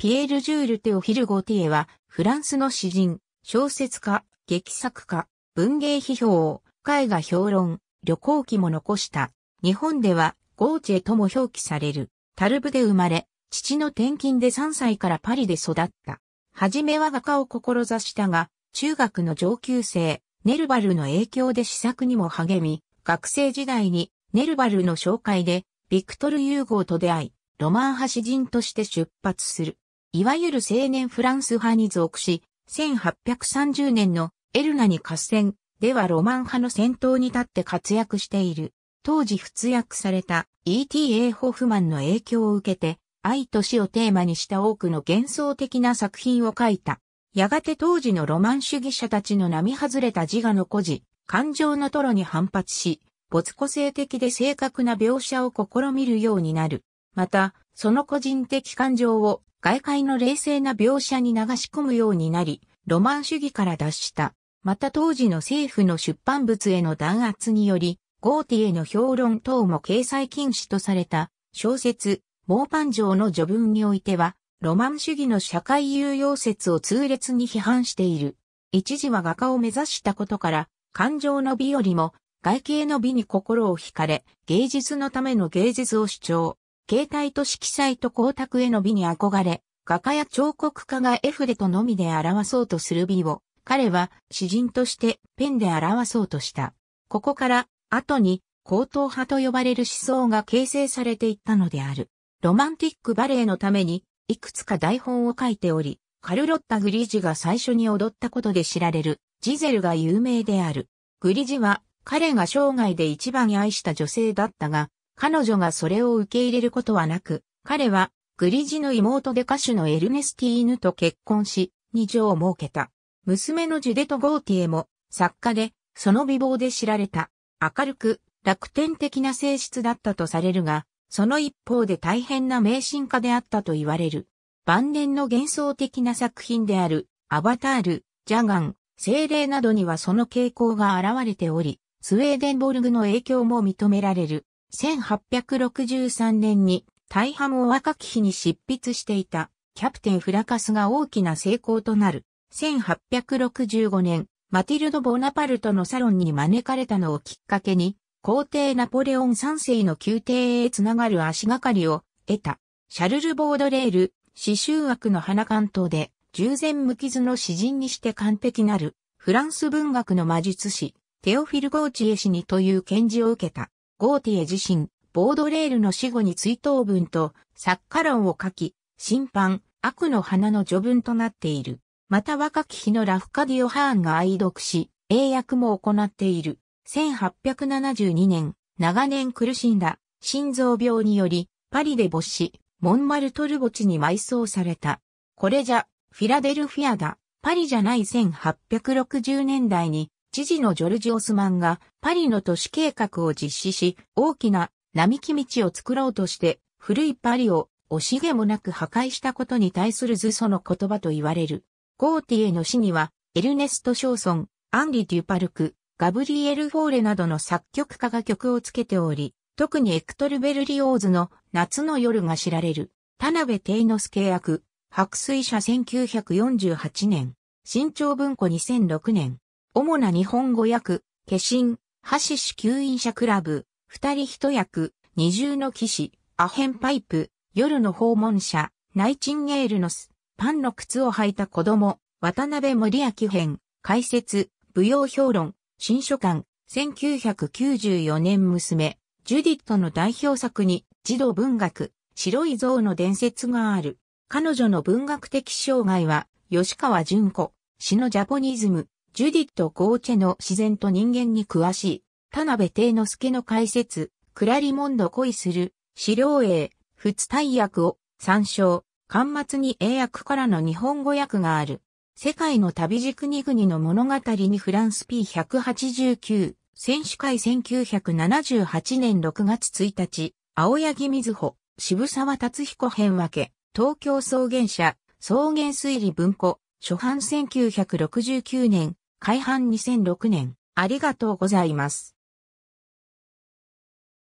ピエール・ジュール・テオ・ヒル・ゴーティエは、フランスの詩人、小説家、劇作家、文芸批評、絵画評論、旅行記も残した。日本では、ゴーチェとも表記される。タルブで生まれ、父の転勤で3歳からパリで育った。はじめは画家を志したが、中学の上級生、ネルバルの影響で試作にも励み、学生時代にネルバルの紹介で、ビクトル・ユーゴーと出会い、ロマン派詩人として出発する。いわゆる青年フランス派に属し、1830年のエルナに合戦ではロマン派の先頭に立って活躍している。当時仏訳された E.T.A. ホフマンの影響を受けて、愛と死をテーマにした多くの幻想的な作品を書いた。やがて当時のロマン主義者たちの並外れた自我の孤児、感情のトロに反発し、没個性的で正確な描写を試みるようになる。また、その個人的感情を外界の冷静な描写に流し込むようになり、ロマン主義から脱した。また当時の政府の出版物への弾圧により、ゴーティへの評論等も掲載禁止とされた小説、モーパン城の序文においては、ロマン主義の社会有用説を痛烈に批判している。一時は画家を目指したことから、感情の美よりも外形の美に心を惹かれ、芸術のための芸術を主張。携帯と色彩と光沢への美に憧れ、画家や彫刻家が絵筆とのみで表そうとする美を、彼は詩人としてペンで表そうとした。ここから、後に、高等派と呼ばれる思想が形成されていったのである。ロマンティックバレエのために、いくつか台本を書いており、カルロッタ・グリジが最初に踊ったことで知られる、ジゼルが有名である。グリジは、彼が生涯で一番愛した女性だったが、彼女がそれを受け入れることはなく、彼はグリジの妹で歌手のエルネスティーヌと結婚し、二女を設けた。娘のジュデト・ゴーティエも作家で、その美貌で知られた。明るく、楽天的な性質だったとされるが、その一方で大変な迷信家であったと言われる。晩年の幻想的な作品である、アバタール、ジャガン、精霊などにはその傾向が現れており、スウェーデンボルグの影響も認められる。1863年に大半を若き日に執筆していたキャプテンフラカスが大きな成功となる。1865年、マティルド・ボナパルトのサロンに招かれたのをきっかけに、皇帝ナポレオン3世の宮廷へつながる足がかりを得た。シャルル・ボードレール、刺繍枠の花関東で、従前無傷の詩人にして完璧なる、フランス文学の魔術師、テオフィル・ゴーチエ氏にという検事を受けた。ゴーティエ自身、ボードレールの死後に追悼文と作家論を書き、審判、悪の花の序文となっている。また若き日のラフカディオ・ハーンが愛読し、英訳も行っている。1872年、長年苦しんだ心臓病により、パリで没し、モンマルトル墓地に埋葬された。これじゃ、フィラデルフィアだ、パリじゃない1860年代に、知事のジョルジ・オスマンがパリの都市計画を実施し、大きな並木道を作ろうとして、古いパリを惜しげもなく破壊したことに対する図書の言葉と言われる。ゴーティエの死には、エルネスト・ショーソン、アンリ・デュパルク、ガブリエル・フォーレなどの作曲家が曲をつけており、特にエクトル・ベルリオーズの夏の夜が知られる。田辺定之助役、白水社1948年、新潮文庫2006年。主な日本語訳、化身、橋シ吸引者クラブ、二人一役、二重の騎士、アヘンパイプ、夜の訪問者、ナイチンゲールのス、パンの靴を履いた子供、渡辺森明編、解説、舞踊評論、新書館、1994年娘、ジュディットの代表作に、児童文学、白い像の伝説がある。彼女の文学的障害は、吉川淳子、詩のジャポニズム、ジュディット・ゴーチェの自然と人間に詳しい、田辺定之助の解説、クラリモンド恋する、資料英、仏大訳を参照、巻末に英訳からの日本語訳がある。世界の旅路国々の物語にフランス P189、選手会1978年6月1日、青柳瑞穂、渋沢達彦編分け、東京草原社、草原推理文庫、初版1969年、改版2006年、ありがとうございます。